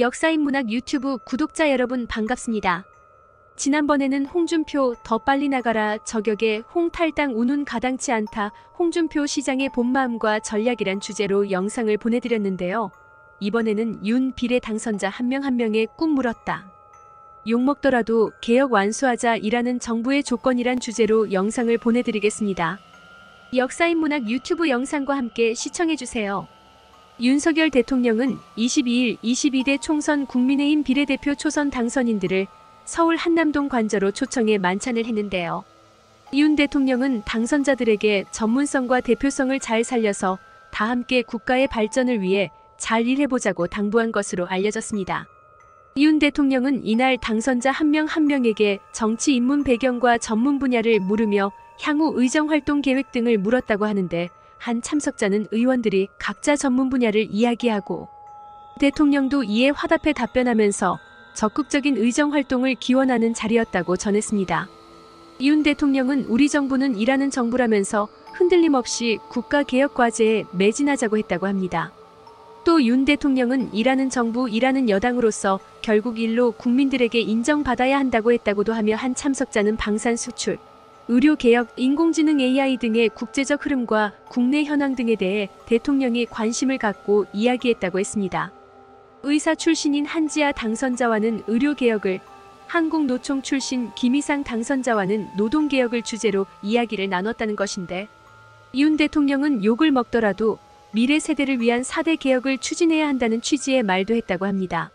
역사인문학 유튜브 구독자 여러분 반갑습니다. 지난번에는 홍준표 더 빨리 나가라 저격에 홍탈당 운운 가당치 않다 홍준표 시장의 본마음과 전략이란 주제로 영상을 보내드렸는데요. 이번에는 윤 비례 당선자 한 명 한 명의 꿈 물었다. 욕먹더라도 개혁 완수하자 이라는 정부의 조건이란 주제로 영상을 보내드리겠습니다. 역사인 문학 유튜브 영상과 함께 시청해주세요. 윤석열 대통령은 22일 22대 총선 국민의힘 비례대표 초선 당선인들을 서울 한남동 관저로 초청해 만찬을 했는데요. 윤 대통령은 당선자들에게 전문성과 대표성을 잘 살려서 다 함께 국가의 발전을 위해 잘 일해보자고 당부한 것으로 알려졌습니다. 윤 대통령은 이날 당선자 한 명한 한 명에게 정치 입문 배경과 전문 분야를 물으며 향후 의정 활동 계획 등을 물었다고 하는데 한 참석자는 의원들이 각자 전문 분야를 이야기하고 대통령도 이에 화답해 답변하면서 적극적인 의정 활동을 기원하는 자리였다고 전했습니다. 윤 대통령은 우리 정부는 일하는 정부라면서 흔들림 없이 국가 개혁 과제에 매진하자고 했다고 합니다. 또 윤 대통령은 일하는 정부, 일하는 여당으로서 결국 일로 국민들에게 인정받아야 한다고 했다고도 하며 한 참석자는 방산 수출, 의료개혁, 인공지능 AI 등의 국제적 흐름과 국내 현황 등에 대해 대통령이 관심을 갖고 이야기했다고 했습니다. 의사 출신인 한지아 당선자와는 의료개혁을, 한국노총 출신 김희상 당선자와는 노동개혁을 주제로 이야기를 나눴다는 것인데, 이윤 대통령은 욕을 먹더라도 미래 세대를 위한 4대 개혁을 추진해야 한다는 취지의 말도 했다고 합니다.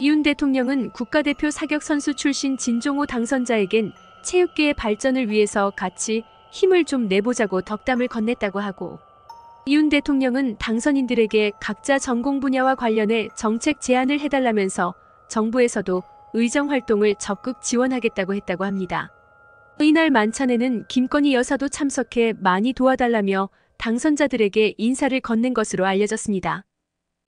이윤 대통령은 국가대표 사격선수 출신 진종호 당선자에겐 체육계의 발전을 위해서 같이 힘을 좀 내보자고 덕담을 건넸다고 하고 이윤 대통령은 당선인들에게 각자 전공 분야와 관련해 정책 제안을 해달라면서 정부에서도 의정 활동을 적극 지원하겠다고 했다고 합니다. 이날 만찬에는 김건희 여사도 참석해 많이 도와달라며 당선자들에게 인사를 건넨 것으로 알려졌습니다.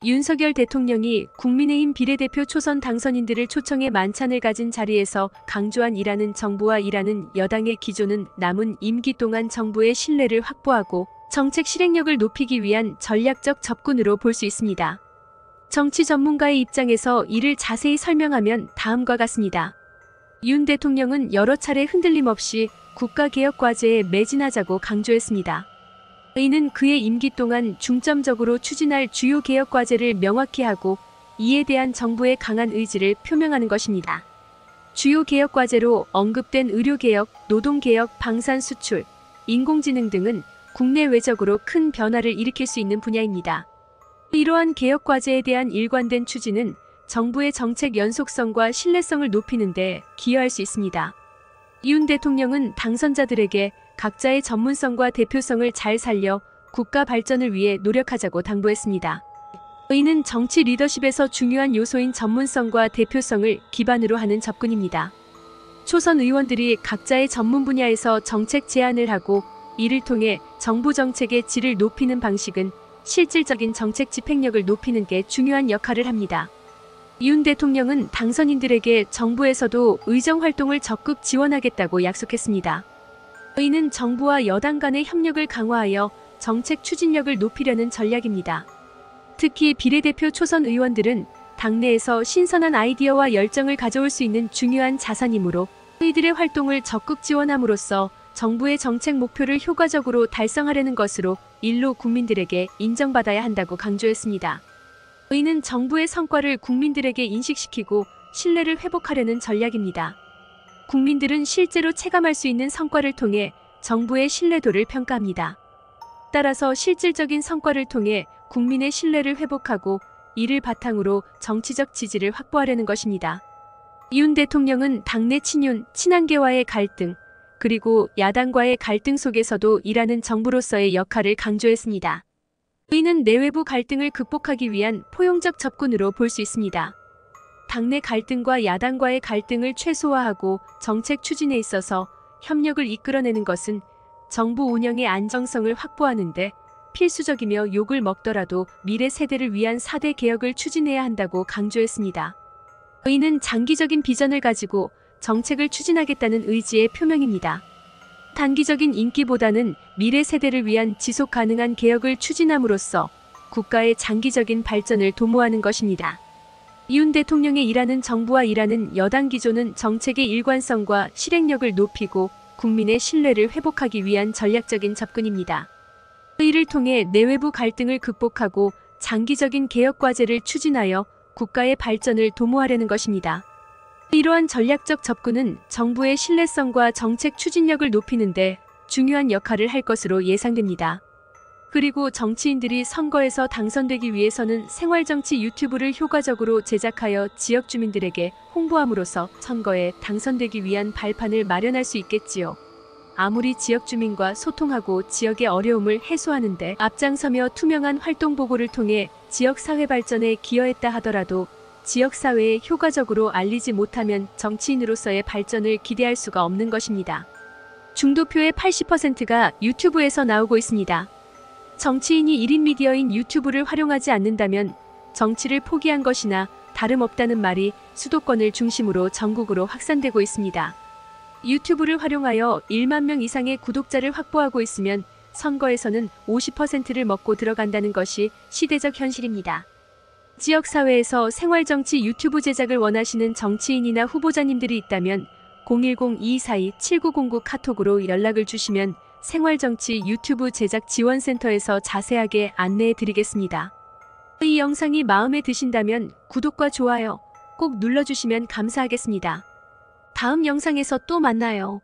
윤석열 대통령이 국민의힘 비례대표 초선 당선인들을 초청해 만찬을 가진 자리에서 강조한 이라는 정부와 이라는 여당의 기조는 남은 임기 동안 정부의 신뢰를 확보하고 정책 실행력을 높이기 위한 전략적 접근으로 볼 수 있습니다. 정치 전문가의 입장에서 이를 자세히 설명하면 다음과 같습니다. 윤 대통령은 여러 차례 흔들림 없이 국가개혁 과제에 매진하자고 강조했습니다. 의는 그의 임기 동안 중점적으로 추진할 주요 개혁 과제를 명확히 하고 이에 대한 정부의 강한 의지를 표명하는 것입니다. 주요 개혁 과제로 언급된 의료개혁, 노동개혁, 방산수출, 인공지능 등은 국내외적으로 큰 변화를 일으킬 수 있는 분야입니다. 이러한 개혁 과제에 대한 일관된 추진은 정부의 정책 연속성과 신뢰성을 높이는 데 기여할 수 있습니다. 이윤 대통령은 당선자들에게 각자의 전문성과 대표성을 잘 살려 국가 발전을 위해 노력하자고 당부했습니다. 의는 정치 리더십에서 중요한 요소인 전문성과 대표성을 기반으로 하는 접근입니다. 초선 의원들이 각자의 전문 분야에서 정책 제안을 하고 이를 통해 정부 정책의 질을 높이는 방식은 실질적인 정책 집행력을 높이는 게 중요한 역할을 합니다. 윤 대통령은 당선인들에게 정부에서도 의정 활동을 적극 지원하겠다고 약속했습니다. 저희는 정부와 여당 간의 협력을 강화하여 정책 추진력을 높이려는 전략입니다. 특히 비례대표 초선 의원들은 당내에서 신선한 아이디어와 열정을 가져올 수 있는 중요한 자산이므로 저희들의 활동을 적극 지원함으로써 정부의 정책 목표를 효과적으로 달성하려는 것으로 일로 국민들에게 인정받아야 한다고 강조했습니다. 의는 정부의 성과를 국민들에게 인식시키고 신뢰를 회복하려는 전략입니다. 국민들은 실제로 체감할 수 있는 성과를 통해 정부의 신뢰도를 평가합니다. 따라서 실질적인 성과를 통해 국민의 신뢰를 회복하고 이를 바탕으로 정치적 지지를 확보하려는 것입니다. 이윤 대통령은 당내 친윤, 친한계와의 갈등, 그리고 야당과의 갈등 속에서도 일하는 정부로서의 역할을 강조했습니다. 의는 내외부 갈등을 극복하기 위한 포용적 접근으로 볼 수 있습니다. 당내 갈등과 야당과의 갈등을 최소화하고 정책 추진에 있어서 협력을 이끌어내는 것은 정부 운영의 안정성을 확보하는 데 필수적이며 욕을 먹더라도 미래 세대를 위한 4대 개혁을 추진해야 한다고 강조했습니다. 의는 장기적인 비전을 가지고 정책을 추진하겠다는 의지의 표명입니다. 단기적인 인기보다는 미래 세대를 위한 지속 가능한 개혁을 추진함으로써 국가의 장기적인 발전을 도모하는 것입니다. 이윤 대통령의 일하는 정부와 일하는 여당 기조는 정책의 일관성과 실행력을 높이고 국민의 신뢰를 회복하기 위한 전략적인 접근입니다. 이를 통해 내외부 갈등을 극복하고 장기적인 개혁 과제를 추진하여 국가의 발전을 도모하려는 것입니다. 이러한 전략적 접근은 정부의 신뢰성과 정책 추진력을 높이는데 중요한 역할을 할 것으로 예상됩니다. 그리고 정치인들이 선거에서 당선되기 위해서는 생활정치 유튜브를 효과적으로 제작하여 지역 주민들에게 홍보함으로써 선거에 당선되기 위한 발판을 마련할 수 있겠지요. 아무리 지역 주민과 소통하고 지역의 어려움을 해소하는데 앞장서며 투명한 활동 보고를 통해 지역 사회 발전에 기여했다 하더라도 지역사회에 효과적으로 알리지 못하면 정치인으로서의 발전을 기대할 수가 없는 것입니다. 중도표의 80%가 유튜브에서 나오고 있습니다. 정치인이 1인 미디어인 유튜브를 활용하지 않는다면 정치를 포기한 것이나 다름없다는 말이 수도권을 중심으로 전국으로 확산되고 있습니다. 유튜브를 활용하여 1만 명 이상의 구독자를 확보하고 있으면 선거에서는 50%를 먹고 들어간다는 것이 시대적 현실입니다. 지역사회에서 생활정치 유튜브 제작을 원하시는 정치인이나 후보자님들이 있다면 010-242-7909 카톡으로 연락을 주시면 생활정치 유튜브 제작 지원센터에서 자세하게 안내해 드리겠습니다. 이 영상이 마음에 드신다면 구독과 좋아요 꼭 눌러주시면 감사하겠습니다. 다음 영상에서 또 만나요.